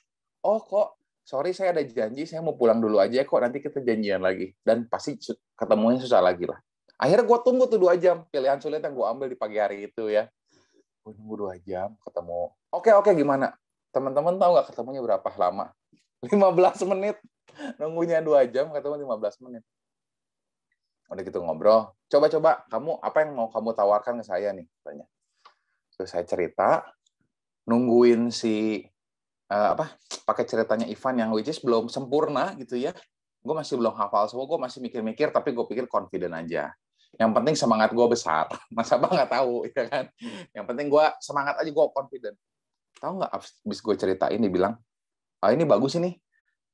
oh kok sorry saya ada janji saya mau pulang dulu aja kok nanti kita janjian lagi dan pasti ketemunya susah lagi lah Akhirnya gue tunggu tuh dua jam. Pilihan sulit yang gue ambil di pagi hari itu ya. Gue tunggu dua jam, ketemu. Oke, oke, gimana? Teman-teman tahu nggak ketemunya berapa lama? 15 menit. Nunggunya dua jam, ketemu 15 menit. Udah gitu ngobrol. Coba-coba, kamu apa yang mau kamu tawarkan ke saya nih? katanya Terus saya cerita, nungguin si uh, apa pakai ceritanya Ivan yang which is belum sempurna gitu ya gue masih belum hafal semua gue masih mikir-mikir tapi gue pikir confident aja yang penting semangat gue besar masa bang nggak tahu ya kan hmm. yang penting gue semangat aja gue confident tahu nggak abis gue cerita ini bilang ah ini bagus ini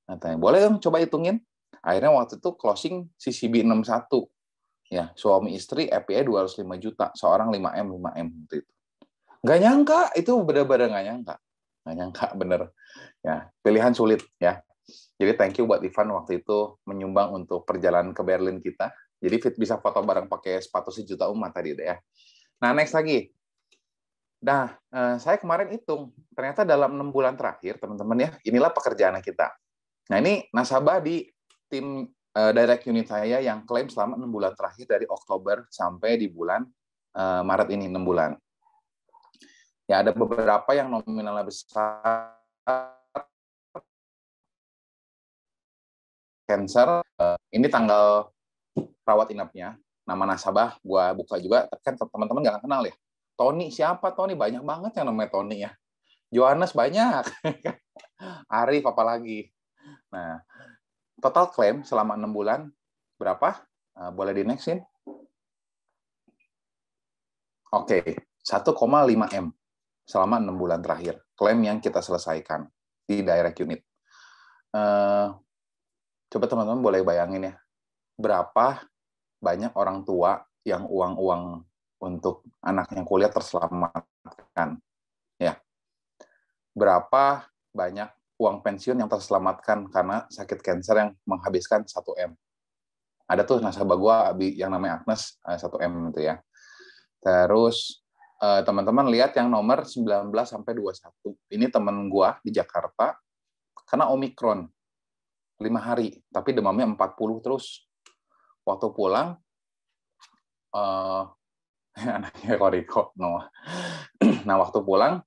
katanya boleh dong coba hitungin akhirnya waktu itu closing CCB 61 ya suami istri FPA 205 juta seorang 5M 5M itu nggak nyangka itu benar-benar nggak nyangka nggak nyangka bener ya pilihan sulit ya jadi thank you buat Ivan waktu itu menyumbang untuk perjalanan ke Berlin kita jadi fit bisa foto bareng pakai sepatu sejuta umat tadi ya. Nah, next lagi. Nah, eh, saya kemarin hitung, ternyata dalam enam bulan terakhir, teman-teman ya, inilah pekerjaan kita. Nah, ini nasabah di tim eh, direct unit saya yang klaim selama enam bulan terakhir dari Oktober sampai di bulan eh, Maret ini, enam bulan. Ya, ada beberapa yang nominalnya besar, cancer. Ini tanggal rawat inapnya, nama nasabah gue buka juga, kan teman-teman nggak kenal ya. Tony siapa Tony? Banyak banget yang namanya Tony ya. Johannes banyak. Arif lagi Nah, total klaim selama enam bulan berapa? Eh, boleh di nextin? Oke, okay. 1,5 M selama enam bulan terakhir. Klaim yang kita selesaikan di direct unit. Eh, coba teman-teman boleh bayangin ya, berapa banyak orang tua yang uang-uang untuk anaknya kuliah terselamatkan. Ya. Berapa banyak uang pensiun yang terselamatkan karena sakit kanker yang menghabiskan 1M. Ada tuh nasabah gua yang namanya Agnes 1M eh, itu ya. Terus eh, teman-teman lihat yang nomor 19 sampai 21. Ini teman gua di Jakarta karena Omicron lima hari, tapi demamnya 40 terus waktu pulang uh, anaknya Koriko Noah. nah waktu pulang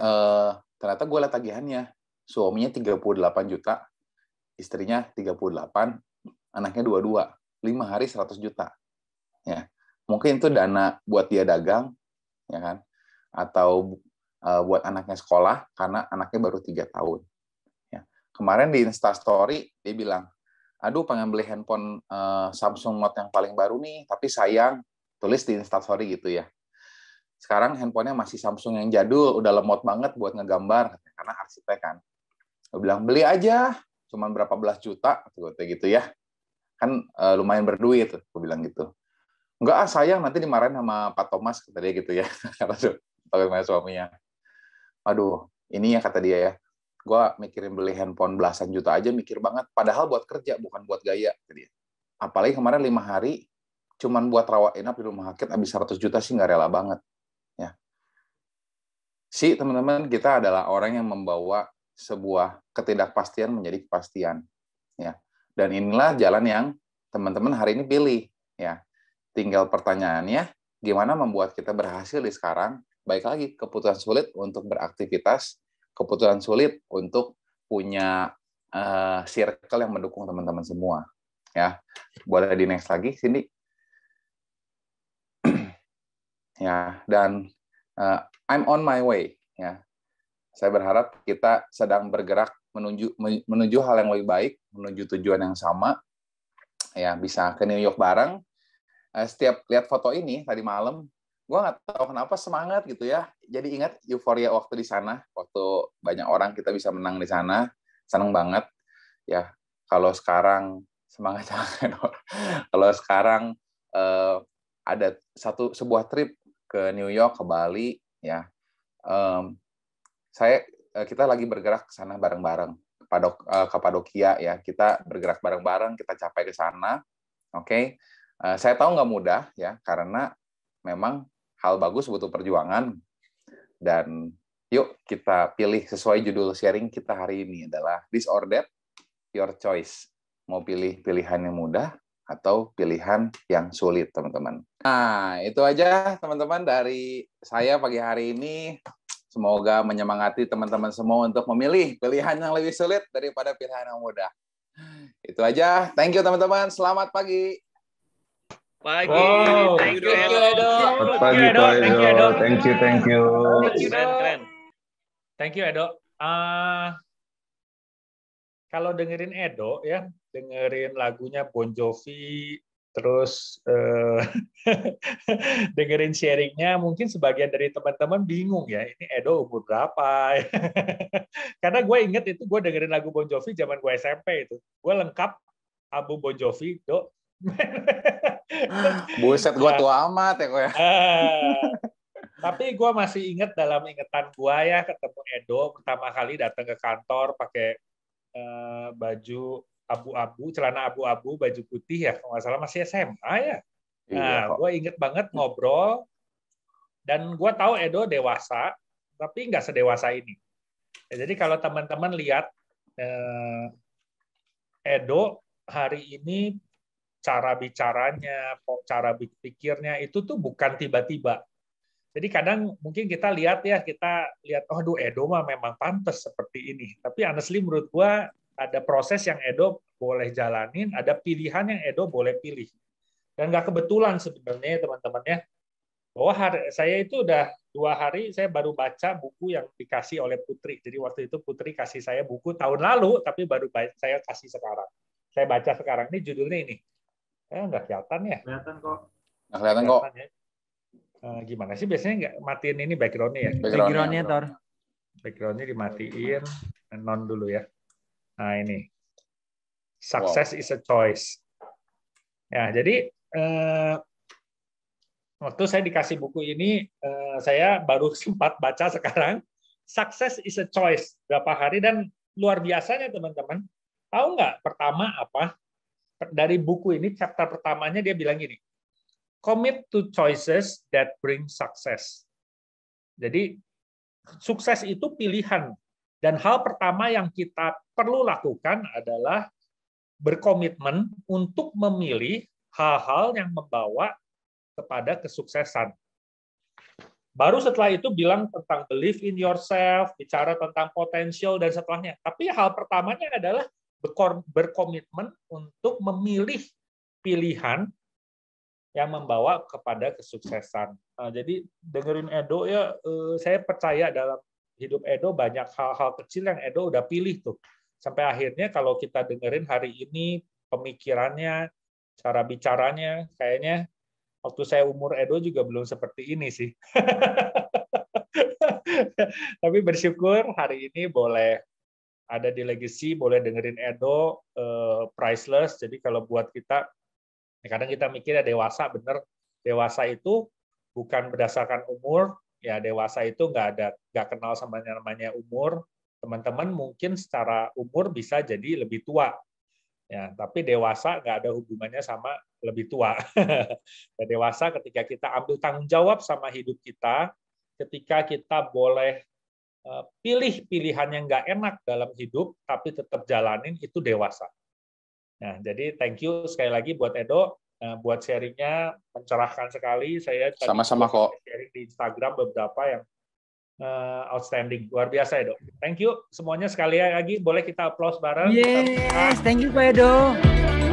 uh, ternyata gue lihat tagihannya suaminya 38 juta, istrinya 38, anaknya 22, 5 hari 100 juta. Ya. Mungkin itu dana buat dia dagang, ya kan? Atau uh, buat anaknya sekolah karena anaknya baru tiga tahun. Ya. Kemarin di Insta Story dia bilang aduh pengen beli handphone uh, Samsung Note yang paling baru nih, tapi sayang tulis di Instastory gitu ya. Sekarang handphonenya masih Samsung yang jadul, udah lemot banget buat ngegambar karena arsitek kan. Gue bilang beli aja, cuman berapa belas juta gitu ya. Kan uh, lumayan berduit, gue bilang gitu. Enggak ah sayang nanti dimarahin sama Pak Thomas kata dia gitu ya. Karena suaminya. Aduh, ini ya kata dia ya gue mikirin beli handphone belasan juta aja mikir banget padahal buat kerja bukan buat gaya jadi gitu ya. apalagi kemarin lima hari cuman buat rawat inap di rumah sakit habis 100 juta sih nggak rela banget ya si teman-teman kita adalah orang yang membawa sebuah ketidakpastian menjadi kepastian ya dan inilah jalan yang teman-teman hari ini pilih ya tinggal pertanyaannya gimana membuat kita berhasil di sekarang baik lagi keputusan sulit untuk beraktivitas keputusan sulit untuk punya uh, circle yang mendukung teman-teman semua. Ya, boleh di next lagi, Cindy. ya, dan uh, I'm on my way. Ya, saya berharap kita sedang bergerak menuju menuju hal yang lebih baik, menuju tujuan yang sama. Ya, bisa ke New York bareng. Uh, setiap lihat foto ini tadi malam, gue nggak tahu kenapa semangat gitu ya. Jadi ingat euforia waktu di sana, waktu banyak orang kita bisa menang di sana, seneng banget. Ya kalau sekarang semangat jangan. kalau sekarang eh, ada satu sebuah trip ke New York, ke Bali, ya. Um, saya eh, kita lagi bergerak ke sana bareng-bareng. Padok, uh, eh, Kapadokia ya, kita bergerak bareng-bareng, kita capai ke sana. Oke. Okay? Eh, saya tahu nggak mudah ya, karena memang hal bagus butuh perjuangan dan yuk kita pilih sesuai judul sharing kita hari ini adalah disordered your choice mau pilih pilihan yang mudah atau pilihan yang sulit teman-teman nah itu aja teman-teman dari saya pagi hari ini semoga menyemangati teman-teman semua untuk memilih pilihan yang lebih sulit daripada pilihan yang mudah itu aja thank you teman-teman selamat pagi Pagi. Wow. Thank you, Edo. Selamat pagi, Edo. Thank you, Edo. Thank you, thank you. Keren, keren. Thank you, Edo. Uh, kalau dengerin Edo ya, dengerin lagunya Bon Jovi, terus uh, dengerin sharingnya mungkin sebagian dari teman-teman bingung ya ini Edo umur berapa karena gue inget itu gue dengerin lagu Bon Jovi zaman gue SMP itu gue lengkap album Bon Jovi do Buset, gue tua amat ya gue. Ya. Eh, tapi gue masih inget dalam ingetan gue ya ketemu Edo pertama kali datang ke kantor pakai uh, baju abu-abu, celana abu-abu, baju putih ya kalau nggak salah masih SMA ya. Iya, nah, gue inget banget ngobrol dan gue tahu Edo dewasa, tapi nggak sedewasa ini. Ya, jadi kalau teman-teman lihat uh, Edo hari ini cara bicaranya, cara pikirnya itu tuh bukan tiba-tiba. Jadi kadang mungkin kita lihat ya, kita lihat, oh aduh Edo mah memang pantas seperti ini. Tapi honestly menurut gua ada proses yang Edo boleh jalanin, ada pilihan yang Edo boleh pilih. Dan nggak kebetulan sebenarnya teman-teman ya, bahwa hari, saya itu udah dua hari saya baru baca buku yang dikasih oleh Putri. Jadi waktu itu Putri kasih saya buku tahun lalu, tapi baru saya kasih sekarang. Saya baca sekarang. Ini judulnya ini, Eh nggak kelihatan ya? Kelihatan kok. Nggak kelihatan, kok. Ya. Uh, gimana sih biasanya nggak matiin ini backgroundnya ya? Backgroundnya background tor. Backgroundnya dimatiin non dulu ya. Nah ini success wow. is a choice. Ya jadi uh, waktu saya dikasih buku ini eh, saya baru sempat baca sekarang. Success is a choice berapa hari dan luar biasanya teman-teman tahu nggak pertama apa dari buku ini chapter pertamanya dia bilang gini, commit to choices that bring success. Jadi sukses itu pilihan dan hal pertama yang kita perlu lakukan adalah berkomitmen untuk memilih hal-hal yang membawa kepada kesuksesan. Baru setelah itu bilang tentang belief in yourself, bicara tentang potensial dan setelahnya. Tapi hal pertamanya adalah berkomitmen untuk memilih pilihan yang membawa kepada kesuksesan. Nah, jadi dengerin Edo ya, eh, saya percaya dalam hidup Edo banyak hal-hal kecil yang Edo udah pilih tuh. Sampai akhirnya kalau kita dengerin hari ini pemikirannya, cara bicaranya, kayaknya waktu saya umur Edo juga belum seperti ini sih. Tapi bersyukur hari ini boleh ada di legacy boleh dengerin Edo eh, priceless jadi kalau buat kita ya kadang kita mikirnya dewasa bener dewasa itu bukan berdasarkan umur ya dewasa itu nggak ada nggak kenal sama yang namanya umur teman-teman mungkin secara umur bisa jadi lebih tua ya tapi dewasa nggak ada hubungannya sama lebih tua ya, dewasa ketika kita ambil tanggung jawab sama hidup kita ketika kita boleh Eh, pilih pilihan yang nggak enak dalam hidup tapi tetap jalanin itu dewasa. Nah, jadi thank you sekali lagi buat Edo eh, buat sharingnya mencerahkan sekali. Saya sama-sama kok sharing di Instagram beberapa yang eh, outstanding, luar biasa Edo. Thank you semuanya sekali lagi. Boleh kita applause bareng? Yes, thank you Pak Edo.